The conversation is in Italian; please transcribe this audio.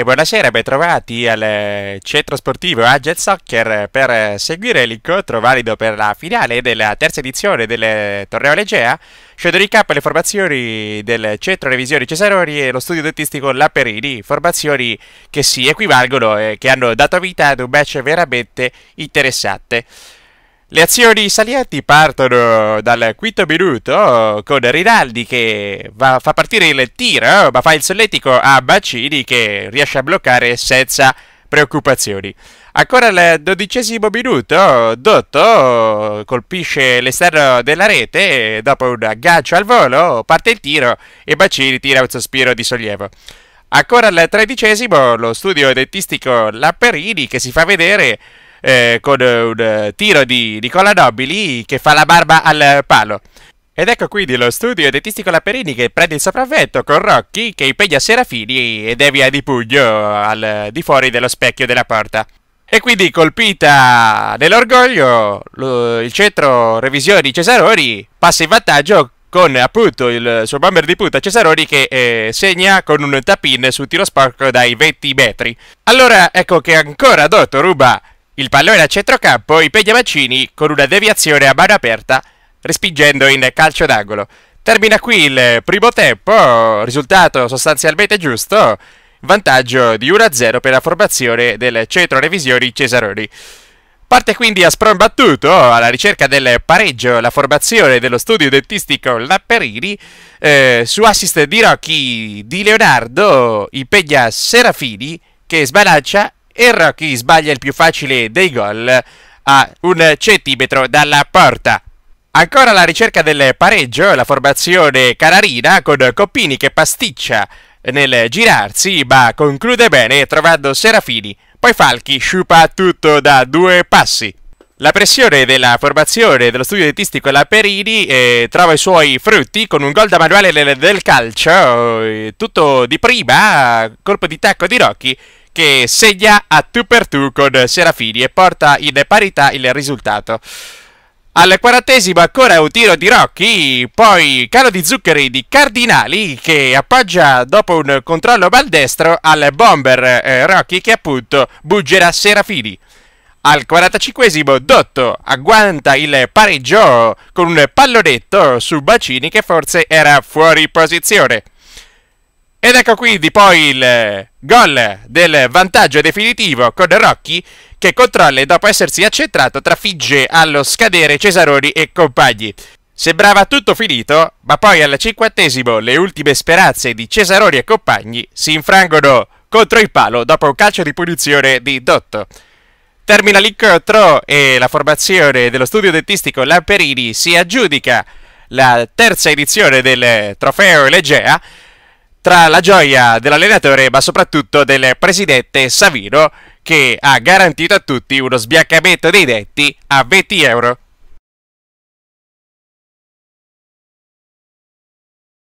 e buonasera, bentrovati al eh, centro sportivo Agile Soccer per eh, seguire l'incontro valido per la finale della terza edizione del eh, torneo Legea. Scendo in campo le formazioni del centro revisioni Cesarori e lo studio dentistico Laperini, formazioni che si equivalgono e che hanno dato vita ad un match veramente interessante. Le azioni di Salietti partono dal quinto minuto oh, con Rinaldi che va, fa partire il tiro, oh, ma fa il solletico a Bacini che riesce a bloccare senza preoccupazioni. Ancora al dodicesimo minuto oh, Dotto colpisce l'esterno della rete dopo un aggancio al volo parte il tiro e Bacini tira un sospiro di sollievo. Ancora al tredicesimo lo studio dentistico Lapperini che si fa vedere eh, con eh, un eh, tiro di Nicola Nobili che fa la barba al palo. Ed ecco quindi lo studio dentistico Laperini che prende il sopravvento con Rocchi che impegna Serafini e devia di pugno al di fuori dello specchio della porta. E quindi colpita nell'orgoglio il centro revisioni Cesaroni passa in vantaggio con appunto il suo bomber di punta Cesaroni che eh, segna con un tapin su tiro sporco dai 20 metri. Allora ecco che ancora Dotto ruba il pallone a centrocampo impegna Mancini con una deviazione a mano aperta, respingendo in calcio d'angolo. Termina qui il primo tempo, risultato sostanzialmente giusto, vantaggio di 1-0 per la formazione del centro revisioni Cesaroni. Parte quindi a sprombattuto alla ricerca del pareggio la formazione dello studio dentistico Lapperini eh, su assist di Rocchi di Leonardo impegna Serafini che sbalancia Erro chi sbaglia il più facile dei gol a un centimetro dalla porta. Ancora la ricerca del pareggio, la formazione canarina con Coppini che pasticcia nel girarsi, ma conclude bene trovando Serafini. Poi Falchi sciupa tutto da due passi. La pressione della formazione dello studio dentistico Laperini eh, trova i suoi frutti con un gol da manuale del, del calcio, eh, tutto di prima, colpo di tacco di Rocchi che segna a 2 per 2 con Serafini e porta in parità il risultato. Al quarantesimo ancora un tiro di Rocchi, poi calo di zuccheri di Cardinali che appoggia dopo un controllo maldestro al bomber eh, Rocchi che appunto buggerà Serafini. Al 45 Dotto agguanta il pareggio con un pallonetto su Bacini che forse era fuori posizione. Ed ecco quindi poi il gol del vantaggio definitivo con Rocchi che controlla e dopo essersi accentrato trafigge allo scadere Cesaroni e compagni. Sembrava tutto finito, ma poi al cinquantesimo le ultime speranze di Cesaroni e compagni si infrangono contro il palo dopo un calcio di punizione di Dotto. Termina l'incontro e la formazione dello studio dentistico Lamperini si aggiudica la terza edizione del trofeo Legea tra la gioia dell'allenatore ma soprattutto del presidente Savino che ha garantito a tutti uno sbiaccamento dei detti a 20 euro